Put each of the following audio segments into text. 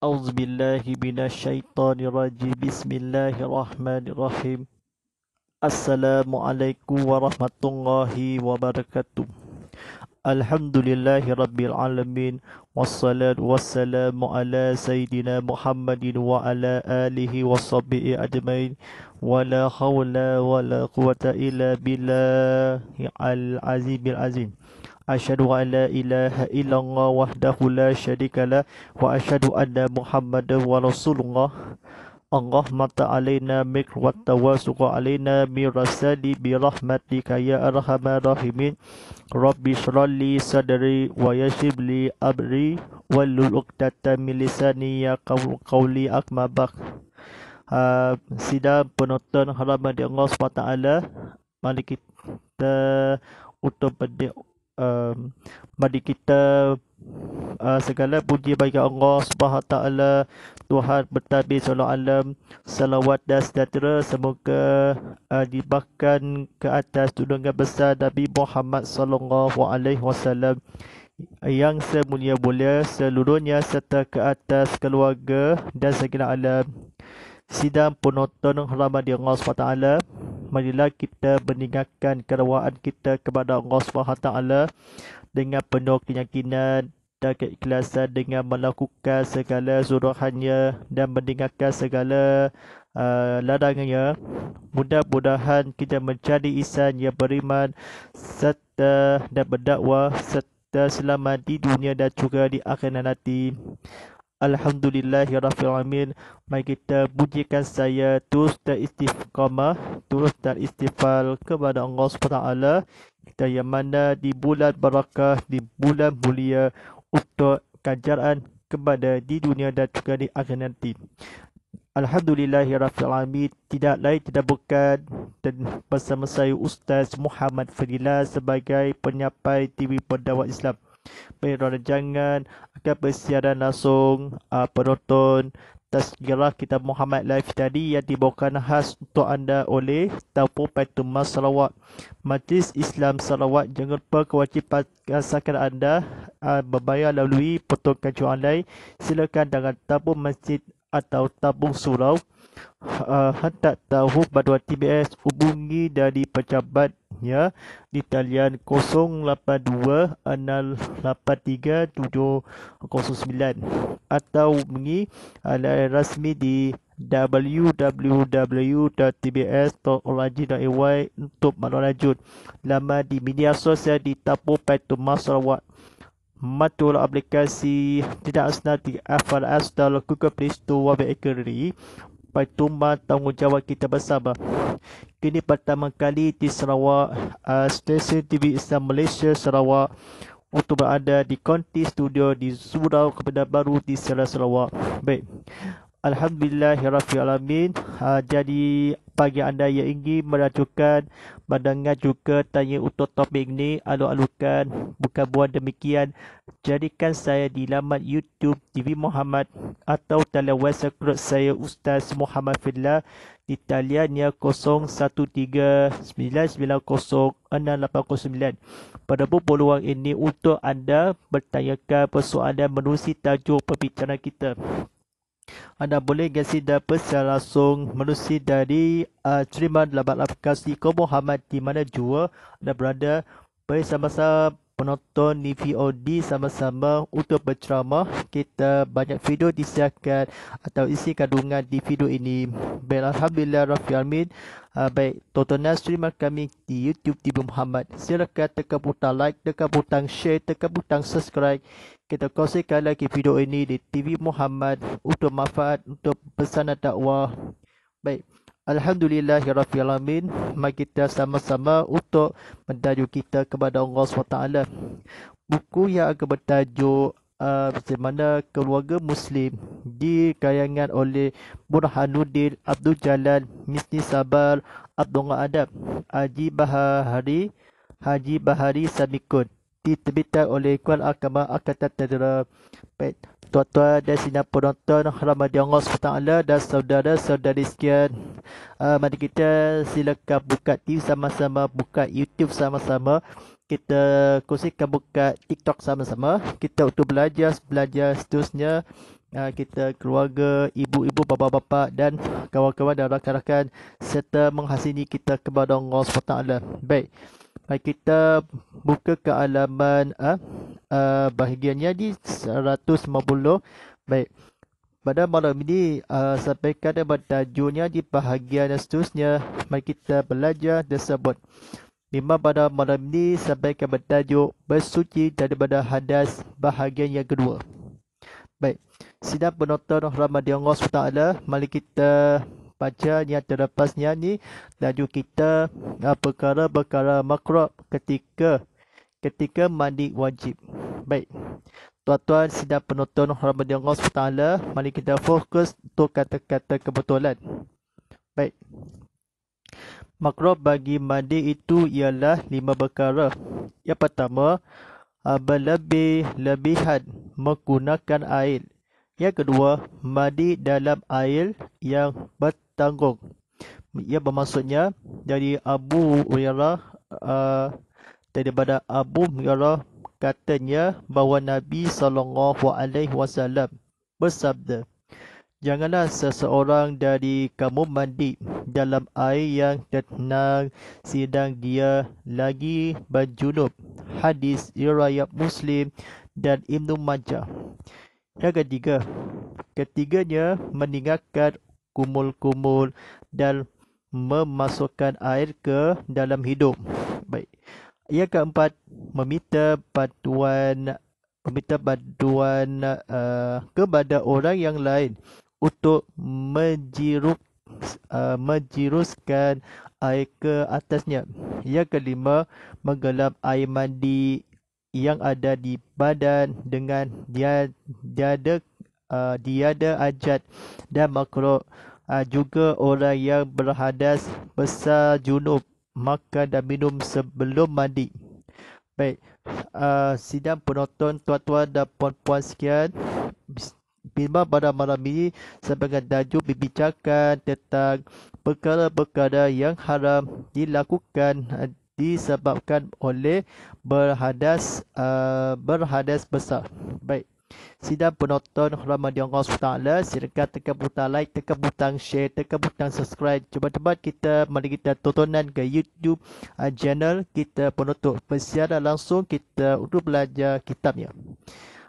أعوذ بالله من الشيطان الرجيم بسم الله الرحمن الرحيم السلام عليكم ورحمة الله وبركاته الحمد لله رب العالمين والصلاة والسلام على سيدنا محمد وعلى آله وصحبه أجمعين ولا حول ولا قوة إلا بالله العزيز العظيم أشهد أن لا إله إلا الله وحده لا شريك له وأشهد أن محمدا رسول الله اللهم علينا منك والتواسق علينا من رسالي برحمتك يا أرحم الراحمين رب اشرح لي صدري ويسر لي أمري واحلل عقدة من لساني يا قولي أكما بك Uh, sidang penonton harapan di Allah SWT Mari kita untuk berdoa Um, mari kita uh, segala puji bagi Allah Subhanahu taala Tuhan bertabi solat alam selawat dan sejahtera semoga uh, dibahkan ke atas tudungan besar Nabi Muhammad sallallahu alaihi wasallam yang semulia mulia seluruhnya serta ke atas keluarga dan segala alam sidang penonton rahmat di Allah Subhanahu taala marilah kita meninggalkan kerawaan kita kepada Allah SWT dengan penuh keyakinan dan keikhlasan dengan melakukan segala suruhannya dan meninggalkan segala uh, larangannya. Mudah-mudahan kita menjadi insan yang beriman serta dan berdakwah serta selamat di dunia dan juga di akhirat nanti. Alhamdulillahirrahmanirrahim Mari kita pujikan saya Terus teristifqamah Terus teristifal kepada Allah SWT Kita yang mana di bulan barakah Di bulan mulia Untuk kajaran kepada di dunia dan juga di akhir nanti Alhamdulillahirrahmanirrahim Tidak lain tidak bukan Dan bersama saya Ustaz Muhammad Fadila Sebagai penyampai TV Perdawat Islam penyiaran rancangan akan bersiaran langsung uh, penonton tasgirah kita Muhammad Live tadi yang dibawakan khas untuk anda oleh Tapu Paitumah Sarawak Majlis Islam salawat jangan lupa kewajipan kasakan anda uh, berbayar melalui potong kacau online silakan dengan tabung masjid atau tabung surau hendak uh, tahu bantuan TBS hubungi dari pejabat ya di talian 0826683709 atau mengi alamat rasmi di www.tbs.org.my untuk melanjut lama di media sosial di Tapu Petumah Sarawak matul aplikasi tidak asna di FLS dalam Google Play Store web ekori pertumbuhan tanggungjawab kita bersama. Kini pertama kali di Sarawak, uh, stesen TV Islam Malaysia Sarawak untuk berada di konti studio di Surau Kepada Baru di Sarawak. Baik, Alhamdulillah Rafi Alamin ha, Jadi bagi anda yang ingin meracukan Mendengar juga tanya untuk topik ini Alu-alukan Bukan buat demikian Jadikan saya di laman YouTube TV Muhammad Atau dalam WhatsApp group saya Ustaz Muhammad Fidla Di talian 0139906809 Pada peluang ini untuk anda Bertanyakan persoalan menerusi tajuk perbicaraan kita anda boleh gesi dapat secara langsung melalui dari uh, terima dapat aplikasi Kau Muhammad di mana jua anda berada bersama-sama penonton di VOD sama-sama untuk berceramah. Kita banyak video disiarkan atau isi kandungan di video ini. Baik, Alhamdulillah, Rafi Amin. Uh, baik, tontonan streamer kami di YouTube TV Muhammad. Silakan tekan butang like, tekan butang share, tekan butang subscribe kita kongsikanlah lagi video ini di TV Muhammad untuk manfaat untuk pesanan dakwah. Baik. Alhamdulillah ya rabbil alamin. Mari kita sama-sama untuk mendayu kita kepada Allah SWT. Buku yang akan bertajuk uh, bagaimana keluarga Muslim dikayangan oleh Burhanuddin Abdul Jalal Misni Sabar Abdullah Adab Haji Bahari Haji Bahari Sabikun diterbitkan oleh Kuala Akamah Akatan Tadera Pet Tuan-tuan dan sinar penonton Rahmat Allah SWT dan saudara-saudari sekian uh, ah, Mari kita silakan buka TV sama-sama Buka YouTube sama-sama Kita kongsikan buka TikTok sama-sama Kita untuk belajar, belajar seterusnya uh, Kita keluarga, ibu-ibu, bapa-bapa dan kawan-kawan dan rakan-rakan Serta menghasini kita kepada Allah SWT Baik kita buka ke alaman uh, ah, uh, ah, bahagiannya di 150 baik pada malam ini uh, sampaikan kepada tajunya di bahagian seterusnya mari kita belajar tersebut lima pada malam ini sampaikan kepada tajuk bersuci daripada hadas bahagian yang kedua baik sidang penonton rahmat Allah SWT mari kita panjang yang terlepasnya ni laju kita uh, ah, perkara-perkara makro ketika ketika mandi wajib. Baik. Tuan-tuan sidang penonton ramadhan Allah SWT, mari kita fokus untuk kata-kata kebetulan. Baik. Makro bagi mandi itu ialah lima perkara. Yang pertama, ah, berlebih-lebihan menggunakan air. Yang kedua, mandi dalam air yang betul ditanggung. Ia bermaksudnya dari Abu Hurairah uh, daripada Abu Hurairah katanya bahawa Nabi sallallahu alaihi wasallam bersabda Janganlah seseorang dari kamu mandi dalam air yang tenang sedang dia lagi berjunub. Hadis riwayat Muslim dan Ibnu Majah. Yang ketiga, ketiganya meninggalkan kumul-kumul dan memasukkan air ke dalam hidung. Baik. Yang keempat, meminta bantuan meminta bantuan uh, kepada orang yang lain untuk menjiruk uh, eh, menjiruskan air ke atasnya. Yang kelima, menggelap air mandi yang ada di badan dengan dia dia ada uh, ah, diada ajat dan makruh ah, uh, juga orang yang berhadas besar junub makan dan minum sebelum mandi baik uh, sidang penonton tuan-tuan dan puan-puan sekian Bimbang pada malam ini sebagai tajuk membincangkan tentang perkara-perkara yang haram dilakukan disebabkan oleh berhadas uh, berhadas besar. Baik. Sidang penonton hormat di Allah SWT Silakan tekan butang like, tekan butang share, tekan butang subscribe Cepat-cepat kita mari kita tontonan ke YouTube uh, channel Kita penonton persiaran langsung kita untuk belajar kitabnya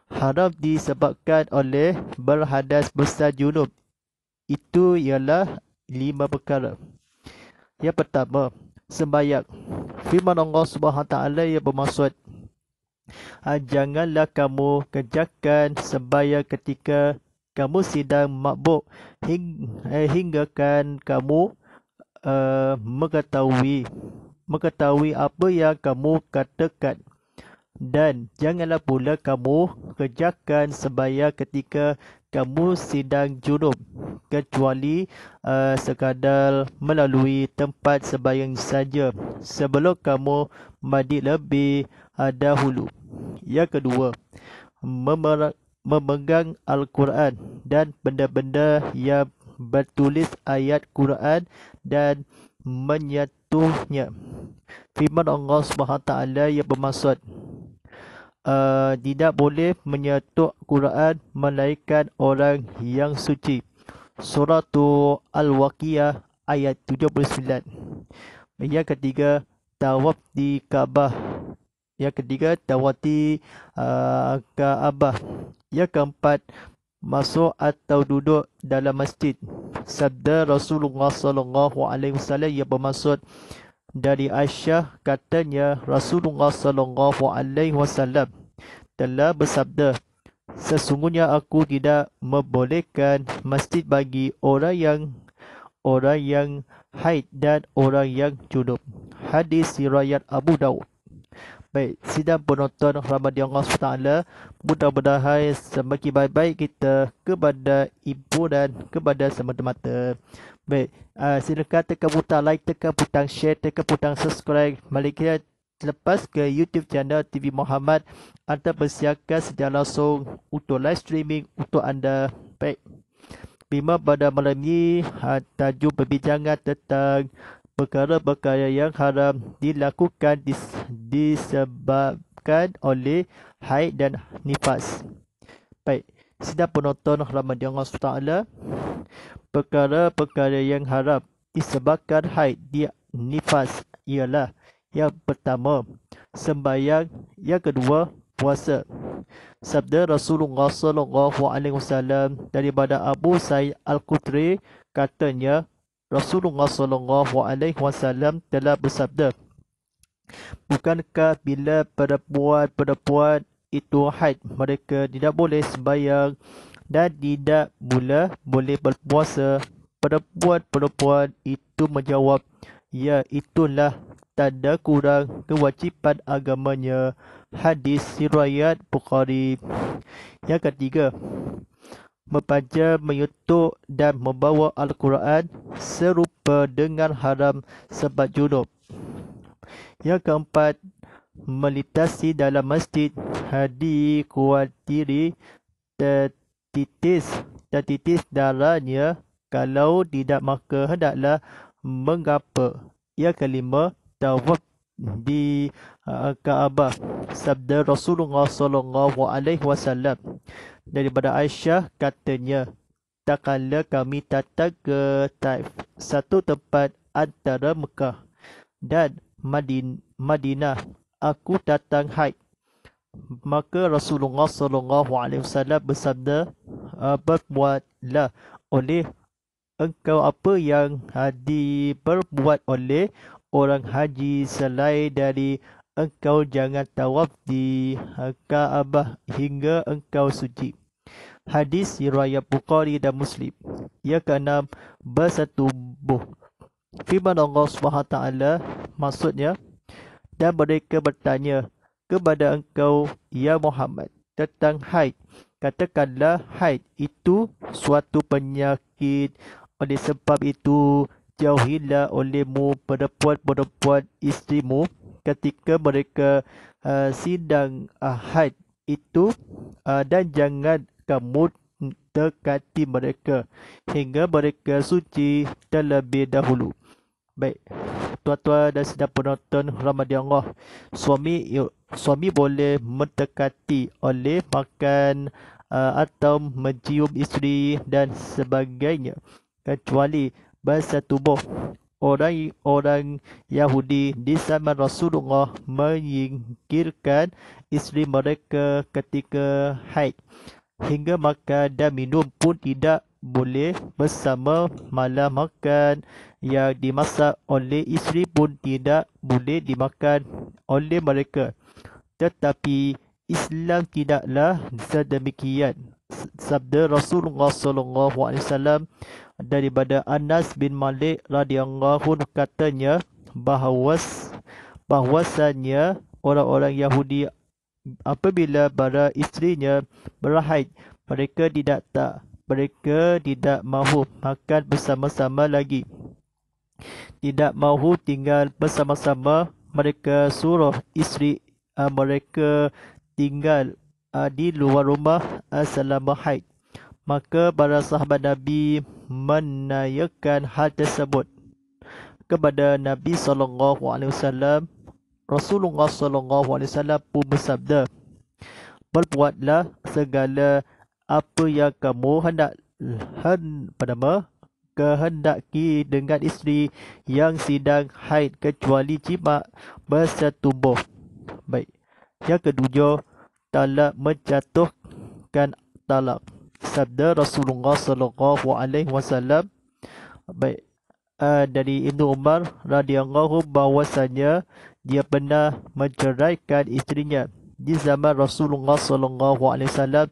Haram disebabkan oleh berhadas besar junub Itu ialah lima perkara Yang pertama, sembayang Firman Allah SWT yang bermaksud Ah, janganlah kamu kerjakan sebaya ketika kamu sedang mabuk eh, hingga kan kamu uh, mengetahui mengetahui apa yang kamu katakan dan janganlah pula kamu kerjakan sebaya ketika kamu sedang junub kecuali uh, sekadar melalui tempat sebayang saja sebelum kamu mandi lebih eh, dahulu. Yang kedua, memegang Al-Quran dan benda-benda yang bertulis ayat Quran dan menyatunya. Firman Allah Swt yang bermaksud uh, tidak boleh menyetuk Quran melainkan orang yang suci. Surah Al-Waqiyah ayat 79. Yang ketiga, tawaf di Kaabah. Yang ketiga, tawaf di uh, Kaabah. Yang keempat, masuk atau duduk dalam masjid. Sabda Rasulullah saw. alaihi wasallam yang bermaksud dari Aisyah katanya Rasulullah sallallahu alaihi wasallam telah bersabda sesungguhnya aku tidak membolehkan masjid bagi orang yang orang yang haid dan orang yang junub hadis riwayat Abu Daud Baik, sidang penonton rahmat Allah SWT Mudah-mudahan semakin baik-baik kita kepada ibu dan kepada semata-mata Baik, uh, silakan tekan butang like, tekan butang share, tekan butang subscribe. Mari kita lepas ke YouTube channel TV Muhammad. Anda bersiarkan secara langsung untuk live streaming untuk anda. Baik. Bima pada malam ini, uh, ah, tajuk perbincangan tentang perkara-perkara yang haram dilakukan dis- disebabkan oleh haid dan nifas. Baik. Sidap penonton rahmat di Allah SWT Perkara-perkara yang haram disebabkan haid di nifas ialah Yang pertama, sembahyang Yang kedua, puasa Sabda Rasulullah SAW daripada Abu Sayyid Al-Qutri katanya Rasulullah SAW telah bersabda Bukankah bila perempuan-perempuan itu had mereka tidak boleh sembahyang dan tidak pula boleh berpuasa perempuan-perempuan itu menjawab ya itulah tanda kurang kewajipan agamanya hadis sirayat bukhari yang ketiga membaca menyutuk dan membawa Al-Quran serupa dengan haram sebab junub. Yang keempat, melintasi dalam masjid hadi kuatiri tetitis, tetitis darahnya kalau tidak maka hendaklah mengapa ia kelima tawaf di uh, Kaabah sabda Rasulullah sallallahu alaihi wasallam daripada Aisyah katanya tak kami tata ke Taif satu tempat antara Mekah dan Madin Madinah aku datang haid. Maka Rasulullah sallallahu alaihi wasallam bersabda, ah, "Berbuatlah oleh engkau apa yang hadi perbuat oleh orang haji selain dari engkau jangan tawaf di ah, Kaabah hingga engkau suci." Hadis riwayat Bukhari dan Muslim. Ya kana bersatu buh. Firman Allah Subhanahu taala maksudnya dan mereka bertanya kepada engkau, Ya Muhammad, tentang haid. Katakanlah haid itu suatu penyakit. Oleh sebab itu, jauhilah olehmu perempuan-perempuan istrimu ketika mereka uh, sidang uh, haid itu uh, dan jangan kamu dekati mereka hingga mereka suci terlebih dahulu. Baik. tua tuan dan sedia penonton Ramadhan Allah. Suami suami boleh mendekati oleh makan uh, atau mencium isteri dan sebagainya. Kecuali bahasa tubuh. Orang-orang Yahudi di zaman Rasulullah menyingkirkan isteri mereka ketika haid. Hingga makan dan minum pun tidak boleh bersama malam makan yang dimasak oleh isteri pun tidak boleh dimakan oleh mereka. Tetapi Islam tidaklah sedemikian. Sabda Rasulullah SAW daripada Anas bin Malik radhiyallahu anhu katanya bahawas bahwasanya orang-orang Yahudi apabila para isterinya berhaid mereka tidak tak mereka tidak mahu makan bersama-sama lagi. Tidak mahu tinggal bersama-sama, mereka suruh isteri uh, mereka tinggal uh, di luar rumah uh, selama haid. Maka para sahabat Nabi menanyakan hal tersebut kepada Nabi saw. Rasulullah saw pun bersabda, "Berbuatlah segala apa yang kamu hendak hend pada me kehendaki dengan isteri yang sedang haid kecuali jima bersetubuh. Baik. Yang kedua, talak menjatuhkan talak. Sabda Rasulullah sallallahu alaihi wasallam baik uh, dari Ibnu Umar radhiyallahu bahwasanya dia pernah menceraikan isterinya. nya di zaman Rasulullah sallallahu alaihi wasallam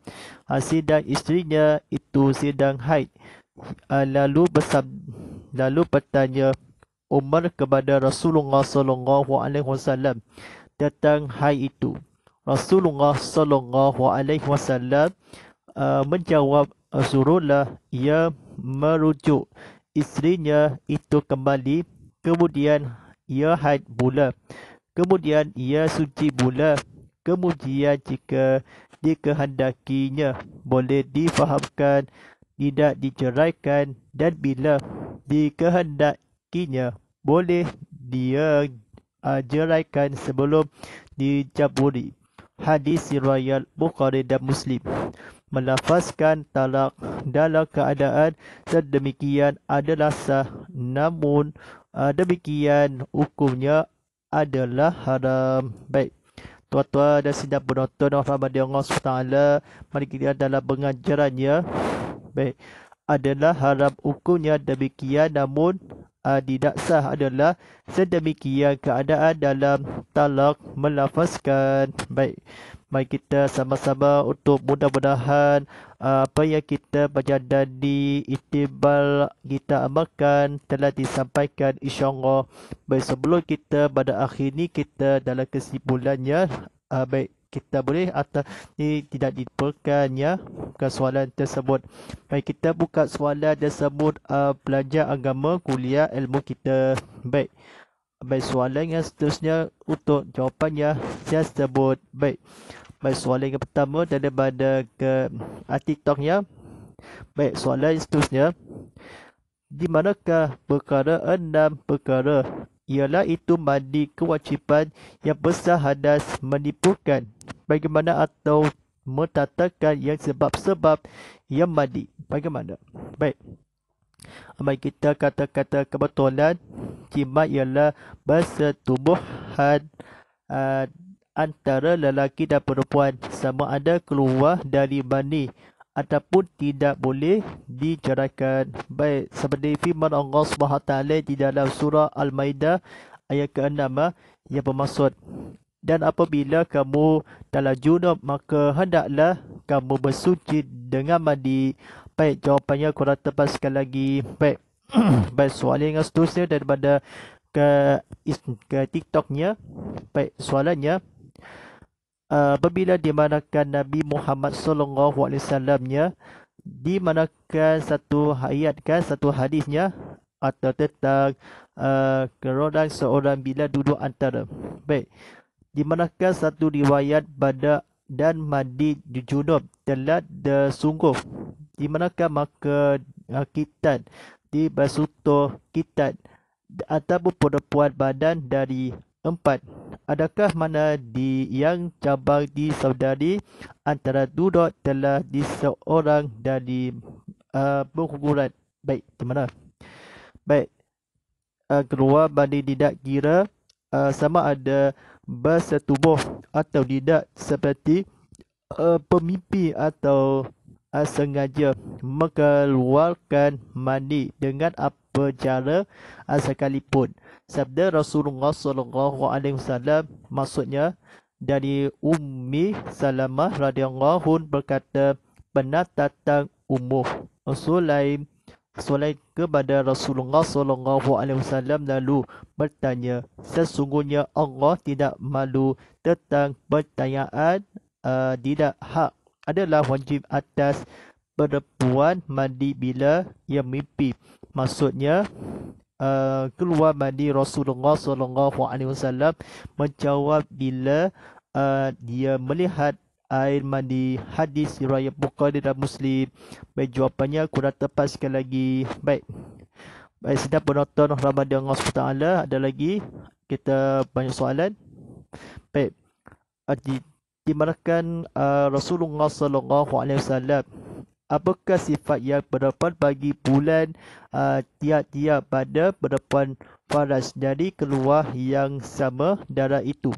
ha, sidang isterinya itu sedang haid ha, lalu bersab lalu bertanya Umar kepada Rasulullah sallallahu alaihi wasallam tentang haid itu Rasulullah sallallahu alaihi wasallam ha, menjawab Rasulullah ia merujuk isterinya itu kembali kemudian ia haid pula kemudian ia suci pula kemujian jika dikehendakinya boleh difahamkan tidak diceraikan dan bila dikehendakinya boleh dia uh, ah, ceraikan sebelum dicabuli Hadis Riwayat Bukhari dan Muslim melafazkan talak dalam keadaan sedemikian adalah sah namun uh, demikian hukumnya adalah haram. Baik. Tua-tua dan sidang penonton Allah Rahman Dia Allah SWT Mari kita dalam pengajarannya Baik Adalah haram hukumnya demikian Namun uh, tidak sah adalah Sedemikian keadaan dalam talak melafazkan Baik Mari kita sama-sama untuk mudah-mudahan uh, apa yang kita baca dari itibal kita amalkan telah disampaikan insyaAllah. Baik sebelum kita pada akhir ini kita dalam kesimpulannya. Uh, baik kita boleh atau ini tidak diperlukan ya bukan soalan tersebut baik kita buka soalan tersebut uh, belajar agama kuliah ilmu kita baik Baik soalan yang seterusnya untuk jawapan yang saya sebut. Baik. Baik soalan yang pertama daripada ke artikelnya. Ah, baik soalan yang seterusnya. Di manakah perkara enam perkara ialah itu mandi kewajipan yang besar hadas menipukan bagaimana atau mentatakan yang sebab-sebab yang mandi bagaimana baik Amai kita kata-kata kebetulan jimat ialah bersetubuhan uh, eh, antara lelaki dan perempuan sama ada keluar dari bani ataupun tidak boleh diceraikan. Baik, seperti firman Allah SWT di dalam surah Al-Maidah ayat ke-6 ah, yang bermaksud dan apabila kamu dalam junub maka hendaklah kamu bersuci dengan mandi Baik, jawapannya korang tebal sekali lagi. Baik. Baik, soalan yang seterusnya daripada ke, ke TikToknya. Baik, soalannya. Uh, apabila uh, manakah Nabi Muhammad SAW nya manakah satu ayat kan, satu hadisnya atau tentang uh, kerodan seorang bila duduk antara. Baik. di manakah satu riwayat pada dan mandi junub telat tersungguh di manakah maka ah, kitan di basuto kitan ataupun perempuan badan dari empat adakah mana di yang cabang di disaudari antara duduk telah di seorang dari uh, ah, pengukuran baik di mana baik uh, keluar mandi tidak kira uh, sama ada bahasa tubuh atau tidak seperti uh, eh, pemimpi atau uh, sengaja mengeluarkan mandi dengan apa cara uh, sekalipun. Sabda Rasulullah sallallahu alaihi wasallam maksudnya dari Ummi Salamah radhiyallahu berkata pernah datang umuh Sulaim soleh kepada Rasulullah sallallahu alaihi wasallam lalu bertanya sesungguhnya Allah tidak malu tentang pertanyaan uh, tidak hak adalah wajib atas perempuan mandi bila ia mimpi maksudnya uh, keluar mandi Rasulullah sallallahu alaihi wasallam menjawab bila uh, dia melihat air mandi hadis riwayat Bukhari dan Muslim. Baik jawapannya aku dah tepat sekali lagi. Baik. Baik sedap penonton Ramadan Allah SWT ada lagi kita banyak soalan. Baik. Di, di manakan uh, Rasulullah sallallahu alaihi wasallam apakah sifat yang berdepan bagi bulan uh, tiap-tiap pada berdepan faras dari keluar yang sama darah itu.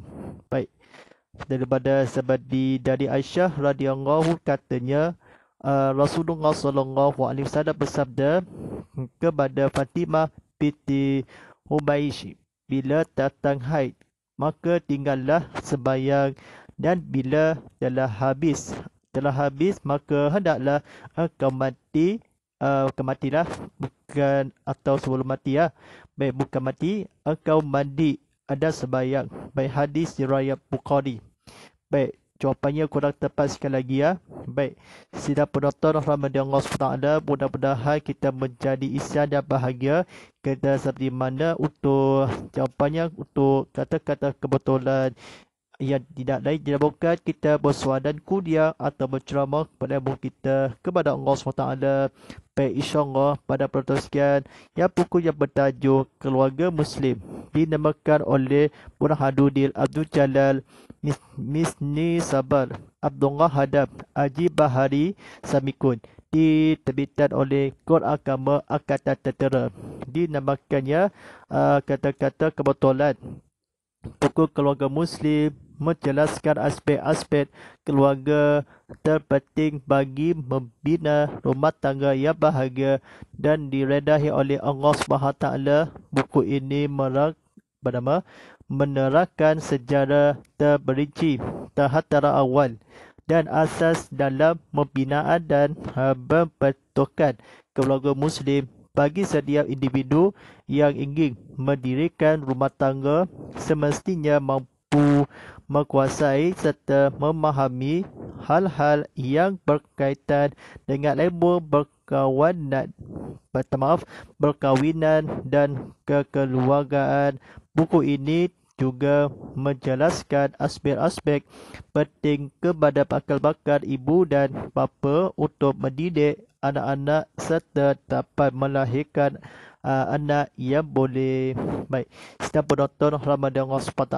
Baik daripada sahabat dari Aisyah radhiyallahu katanya uh, Rasulullah sallallahu alaihi wasallam bersabda kepada Fatimah binti Ubaisy bila datang haid maka tinggallah sebayang dan bila telah habis telah habis maka hendaklah engkau uh, mati uh, kematilah bukan atau sebelum mati ya baik bukan mati engkau uh, mandi ada sebayang baik hadis riwayat Bukhari Baik, jawapannya kurang tepat sekali lagi ya. Baik, sidang penonton rahmat Allah SWT, mudah-mudahan kita menjadi isyan dan bahagia. Kita seperti mana untuk jawapannya untuk kata-kata kebetulan ia tidak lain tidak kita bersuara dan kudia atau berceramah kepada ibu kita kepada Allah SWT pada insyaAllah pada pertosian yang pukul yang bertajuk keluarga muslim dinamakan oleh Burhanuddin Abdul Jalal Misni Sabar Abdullah Hadab Haji Bahari Samikun diterbitkan oleh Kod Agama Akatan Tertera dinamakannya uh, kata-kata kebetulan pukul keluarga muslim menjelaskan aspek-aspek keluarga terpenting bagi membina rumah tangga yang bahagia dan diredahi oleh Allah SWT. Buku ini merak, bernama menerangkan sejarah terperinci tahatara awal dan asas dalam pembinaan dan pembentukan keluarga muslim bagi setiap individu yang ingin mendirikan rumah tangga semestinya mampu mampu menguasai serta memahami hal-hal yang berkaitan dengan ilmu berkawanan maaf, berkawinan dan kekeluargaan buku ini juga menjelaskan aspek-aspek penting kepada bakal-bakal ibu dan bapa untuk mendidik anak-anak serta dapat melahirkan uh, anda ya boleh baik setiap penonton rahmat Allah SWT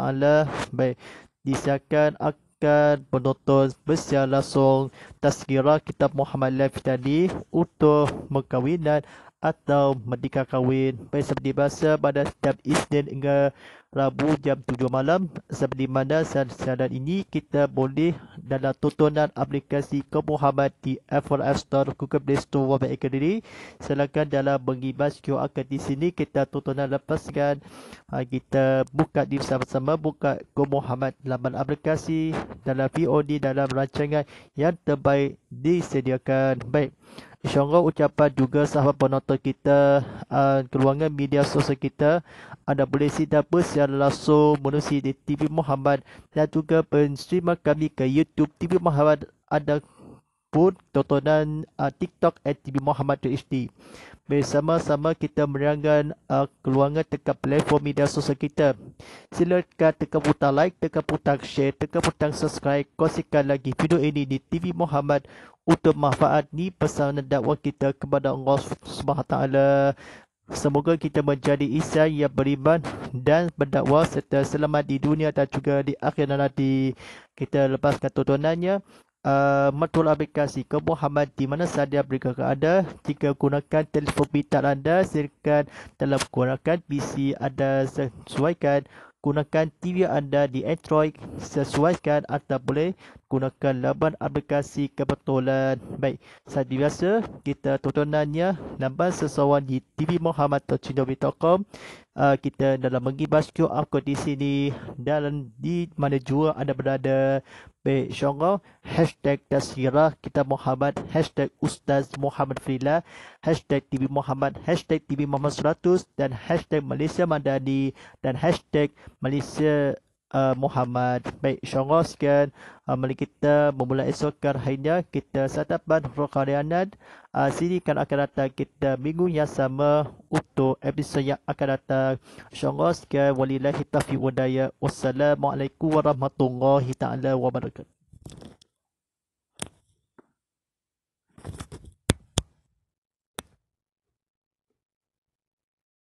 baik disiarkan akan penonton bersiar langsung tazkirah kitab Muhammad Live tadi untuk perkahwinan atau Merdeka Kahwin seperti biasa pada setiap Isnin hingga Rabu jam 7 malam seperti mana saat ini kita boleh dalam tontonan aplikasi Kemuhammad di F Apple F Store, Google Play Store dan Apple Store silakan dalam mengibas QR Code di sini kita tontonan lepaskan ha, kita buka di bersama sama buka Kemuhammad laman aplikasi dalam VOD dalam rancangan yang terbaik disediakan baik InsyaAllah ucapan juga sahabat penonton kita, uh, keluarga media sosial kita, anda boleh sida bersiaran langsung menerusi di TV Muhammad dan juga penstreamer kami ke YouTube TV Muhammad ada pun tontonan uh, TikTok at TV Muhammad HD bersama-sama kita menerangkan uh, keluangan tekan platform media sosial kita. Silakan tekan butang like, tekan butang share, tekan butang subscribe, kongsikan lagi video ini di TV Muhammad untuk manfaat ni pesan dakwah kita kepada Allah SWT. Semoga kita menjadi isa yang beriman dan berdakwa serta selamat di dunia dan juga di akhirat nanti. Kita lepaskan tontonannya. Eh, matul aplikasi ke Muhammad di mana sahaja berikut ada jika gunakan telefon pintar anda silakan dalam gunakan PC anda sesuaikan gunakan TV anda di Android sesuaikan atau boleh gunakan laban aplikasi kebetulan. Baik, saat biasa kita tontonannya laban sesuai di TV Muhammad atau Cinobi.com. Uh, ah, kita dalam mengibas QR aku di sini dalam di mana jua anda berada. Baik, syongol. Hashtag kita Muhammad. Hashtag #TVMuhammad Muhammad 100. Dan hashtag Dan Malaysia uh, Muhammad. Baik, syongoskan uh, eh, mari kita memulai esok kan hanya kita satapan Rokarianan. Uh, eh, sini kan akan datang kita minggu yang sama untuk episod yang akan datang. Syongoskan walillahi taufiq wadaya. Wassalamualaikum warahmatullahi ta'ala wabarakatuh. Thank you.